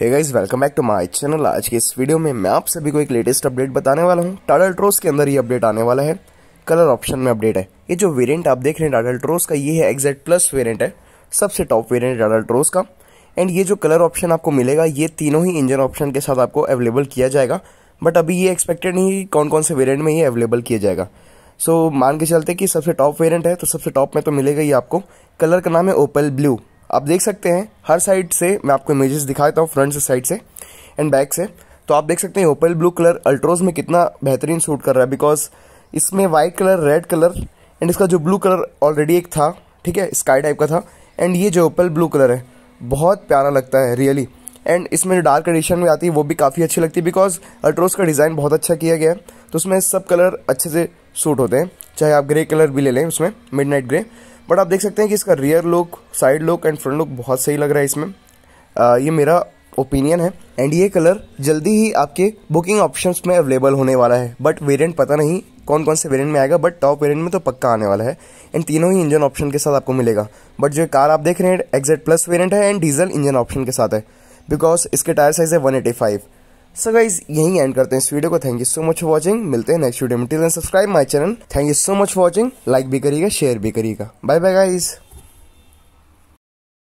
hey guys welcome back to my channel आज के इस वीडियो में मैं आप सभी को एक लेटेस्ट अपडेट बताने वाला हूँ टाटा ट्रोस के अंदर ये अपडेट आने वाला है कलर ऑप्शन में अपडेट है ये जो वेरिएंट आप देख रहे हैं टाटा ट्रोस का ये है एग्जैक्ट प्लस वेरिएंट है सबसे टॉप वेरिएंट टाटा ट्रोस का एंड ये जो कलर ऑप्शन आपको मिलेगा ये तीनों ही इंजन ऑप्शन के साथ आपको अवेलेबल किया जाएगा बट अभी ये एक्सपेक्टेड नहीं है कौन कौन से वेरियंट में ये अवेलेबल किया जाएगा सो so, मान के चलते कि सबसे टॉप वेरियंट है तो सबसे टॉप में तो मिलेगा ये आपको कलर का नाम है ओपल ब्लू आप देख सकते हैं हर साइड से मैं आपको इमेजेस दिखाता हूँ फ्रंट से साइड से एंड बैक से तो आप देख सकते हैं ओपल ब्लू कलर अल्ट्रोज में कितना बेहतरीन सूट कर रहा है बिकॉज इसमें white colour red colour and इसका जो ब्लू कलर ऑलरेडी एक था ठीक है स्काई टाइप का था एंड ये जो ओपल ब्लू कलर है बहुत प्यारा लगता है रियली एंड इसमें जो डार्क एडिशन में आती है वो भी काफ़ी अच्छी लगती है बिकॉज अल्ट्रोज का डिज़ाइन बहुत अच्छा किया गया है तो उसमें सब कलर अच्छे से सूट होते हैं चाहे आप ग्रे कलर भी ले लें उसमें मिड ग्रे बट आप देख सकते हैं कि इसका rear look side look and front look बहुत सही लग रहा है इसमें आ, ये मेरा ओपिनियन है एंड ये कलर जल्दी ही आपके बुकिंग ऑप्शंस में अवेलेबल होने वाला है बट वेरिएंट पता नहीं कौन कौन से वेरिएंट में आएगा बट टॉप वेरिएंट में तो पक्का आने वाला है एंड तीनों ही इंजन ऑप्शन के साथ आपको मिलेगा बट जो कार आप देख रहे हैं एग्जेट प्लस वेरियंट है एंड डीजल इंजन ऑप्शन के साथ है बिकॉज इसके टायर साइज है one eighty five so guys यहीं एंड करते हैं इस वीडियो को thank you so much for watching मिलते हैं नेक्स्ट वीडियो में till subscribe my channel thank you so much for watching like भी करिएगा शेयर भी करिएगा बाय बाय गाइज़